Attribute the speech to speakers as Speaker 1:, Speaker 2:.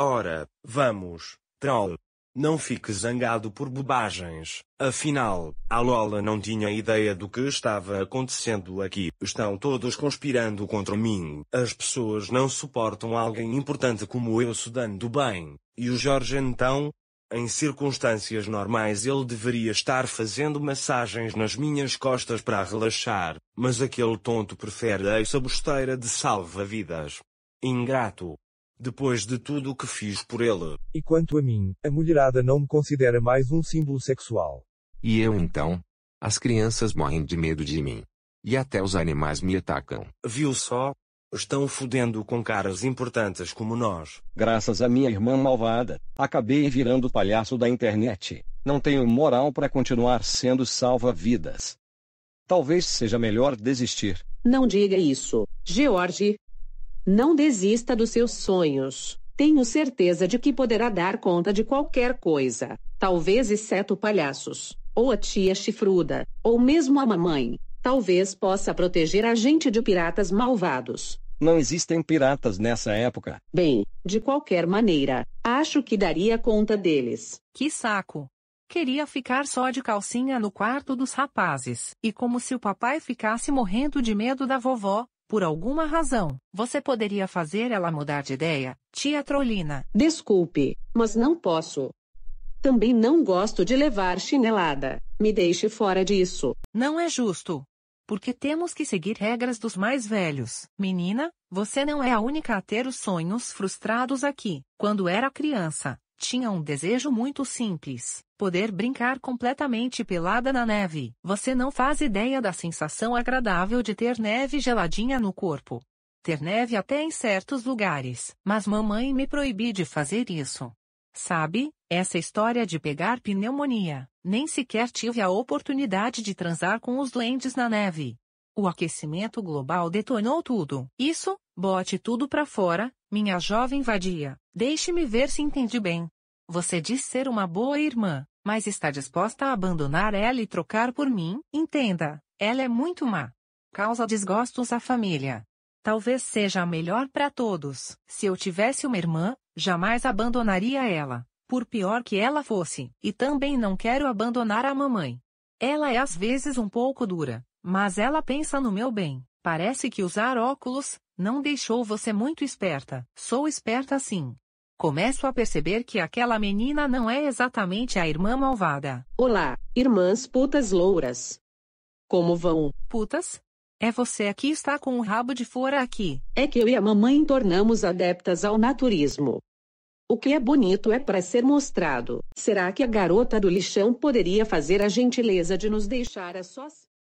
Speaker 1: Ora, vamos, troll. Não fique zangado por bobagens. Afinal, a Lola não tinha ideia do que estava acontecendo aqui. Estão todos conspirando contra mim. As pessoas não suportam alguém importante como eu se dando bem. E o Jorge então? Em circunstâncias normais ele deveria estar fazendo massagens nas minhas costas para relaxar, mas aquele tonto prefere a essa besteira de salva-vidas. Ingrato depois de tudo o que
Speaker 2: fiz por ele.
Speaker 1: E quanto a mim, a mulherada não me considera mais um símbolo sexual.
Speaker 2: E eu então? As crianças morrem de medo de mim. E até os animais me atacam. Viu só? Estão fudendo com caras importantes como nós. Graças a minha irmã malvada, acabei virando palhaço da internet. Não tenho moral para continuar sendo salva-vidas. Talvez seja melhor desistir.
Speaker 3: Não diga isso, George. Não desista dos seus sonhos. Tenho certeza de que poderá dar conta de qualquer coisa, talvez exceto palhaços, ou a tia chifruda, ou mesmo a mamãe. Talvez possa proteger a gente de piratas malvados.
Speaker 2: Não existem piratas nessa época.
Speaker 3: Bem, de qualquer maneira, acho que daria conta deles. Que saco!
Speaker 4: Queria ficar só de calcinha no quarto dos rapazes, e como se o papai ficasse morrendo de medo da vovó, por alguma razão, você poderia fazer ela mudar de ideia, tia Trolina.
Speaker 3: Desculpe, mas
Speaker 4: não posso.
Speaker 3: Também não gosto de levar chinelada.
Speaker 4: Me deixe fora disso. Não é justo. Porque temos que seguir regras dos mais velhos. Menina, você não é a única a ter os sonhos frustrados aqui. Quando era criança, tinha um desejo muito simples: poder brincar completamente pelada na neve. Você não faz ideia da sensação agradável de ter neve geladinha no corpo. Ter neve até em certos lugares, mas mamãe me proibi de fazer isso. Sabe, essa história de pegar pneumonia, nem sequer tive a oportunidade de transar com os duendes na neve. O aquecimento global detonou tudo. Isso, Bote tudo pra fora, minha jovem vadia. Deixe-me ver se entendi bem. Você diz ser uma boa irmã, mas está disposta a abandonar ela e trocar por mim? Entenda, ela é muito má. Causa desgostos à família. Talvez seja a melhor para todos. Se eu tivesse uma irmã, jamais abandonaria ela, por pior que ela fosse. E também não quero abandonar a mamãe. Ela é às vezes um pouco dura, mas ela pensa no meu bem. Parece que usar óculos não deixou você muito esperta. Sou esperta sim. Começo a perceber que aquela menina não é exatamente a irmã malvada. Olá, irmãs putas louras. Como vão? Putas? É você aqui está
Speaker 3: com o rabo de fora aqui. É que eu e a mamãe tornamos adeptas ao naturismo. O que é bonito é para ser mostrado. Será que a garota do lixão poderia fazer a gentileza de nos deixar a sós?